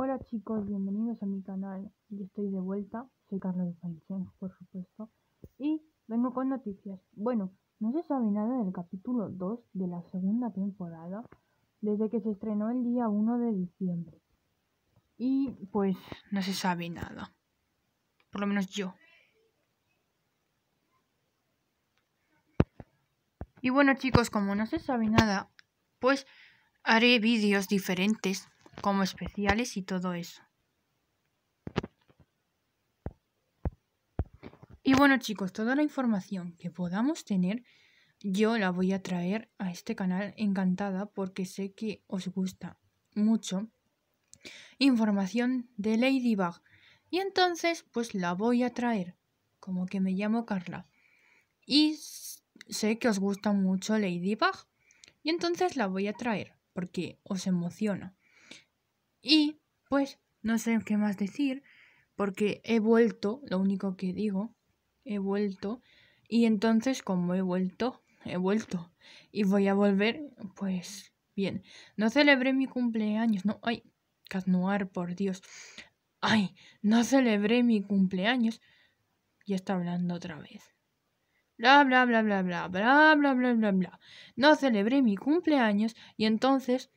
Hola chicos, bienvenidos a mi canal. y estoy de vuelta, soy Carlos Valenciano, por supuesto, y vengo con noticias. Bueno, no se sabe nada del capítulo 2 de la segunda temporada, desde que se estrenó el día 1 de diciembre. Y pues no se sabe nada. Por lo menos yo. Y bueno chicos, como no se sabe nada, pues haré vídeos diferentes como especiales y todo eso. Y bueno chicos, toda la información que podamos tener yo la voy a traer a este canal encantada porque sé que os gusta mucho información de Ladybug. Y entonces pues la voy a traer, como que me llamo Carla. Y sé que os gusta mucho Ladybug. Y entonces la voy a traer porque os emociona. Y pues no sé qué más decir porque he vuelto, lo único que digo, he vuelto. Y entonces como he vuelto, he vuelto. Y voy a volver, pues bien. No celebré mi cumpleaños, no, ay, Casnuar, por Dios. Ay, no celebré mi cumpleaños. Ya está hablando otra vez. Bla, bla, bla, bla, bla, bla, bla, bla, bla, bla. No celebré mi cumpleaños y entonces...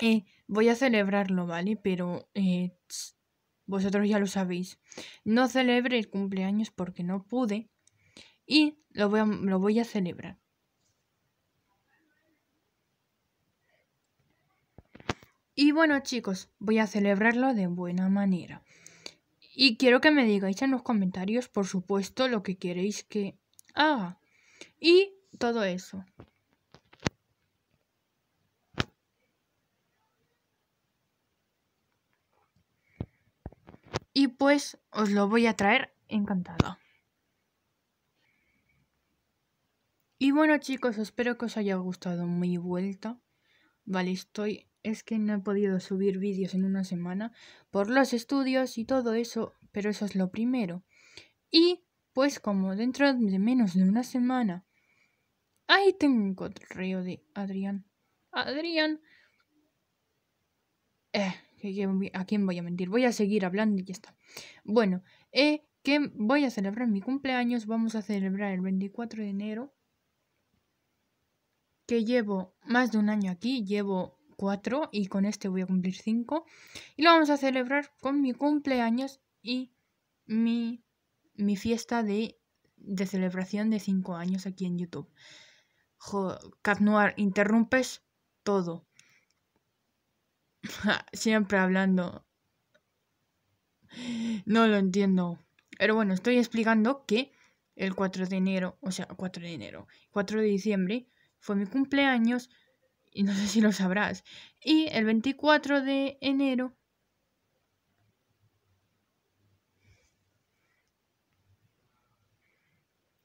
Eh, voy a celebrarlo, ¿vale? Pero eh, vosotros ya lo sabéis. No celebre el cumpleaños porque no pude y lo voy lo voy a celebrar. Y bueno chicos, voy a celebrarlo de buena manera. Y quiero que me digáis en los comentarios, por supuesto, lo que queréis que haga. Y todo eso. Y pues os lo voy a traer encantado. Y bueno chicos, espero que os haya gustado mi vuelta. Vale, estoy... Es que no he podido subir vídeos en una semana por los estudios y todo eso, pero eso es lo primero. Y pues como dentro de menos de una semana... Ahí tengo un correo de Adrián. Adrián. Eh, ¿A quién voy a mentir? Voy a seguir hablando y ya está. Bueno, eh, que voy a celebrar mi cumpleaños. Vamos a celebrar el 24 de enero. Que llevo más de un año aquí. Llevo cuatro y con este voy a cumplir cinco. Y lo vamos a celebrar con mi cumpleaños y mi, mi fiesta de, celebración de cinco años aquí en YouTube. Jo, Cat interrumpes todo. Siempre hablando. No lo entiendo. Pero bueno, estoy explicando que el 4 de enero, o sea, 4 de enero, 4 de diciembre fue mi cumpleaños y no sé si lo sabrás. Y el 24 de enero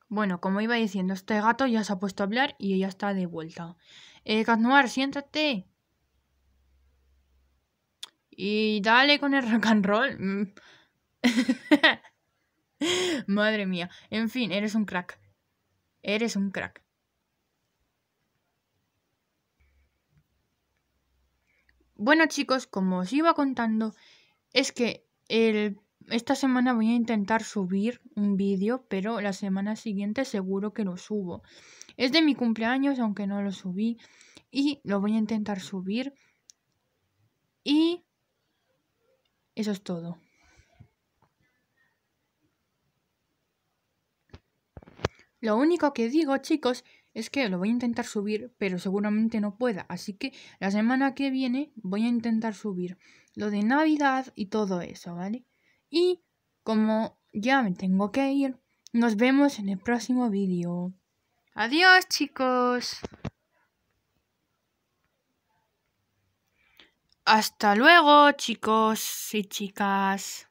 Bueno, como iba diciendo, este gato ya se ha puesto a hablar y ella está de vuelta. Eh, siéntate. Y dale con el rock and roll. Mm. Madre mía. En fin, eres un crack. Eres un crack. Bueno chicos, como os iba contando, es que esta semana voy a intentar subir un vídeo, pero la semana siguiente seguro que lo subo. Es de mi cumpleaños, aunque no lo subí, y lo voy a intentar subir. Y eso es todo. Lo único que digo, chicos, es que lo voy a intentar subir, pero seguramente no pueda. Así que la semana que viene voy a intentar subir lo de Navidad y todo eso, ¿vale? Y como ya me tengo que ir, nos vemos en el próximo vídeo. Adiós, chicos. Hasta luego, chicos y chicas.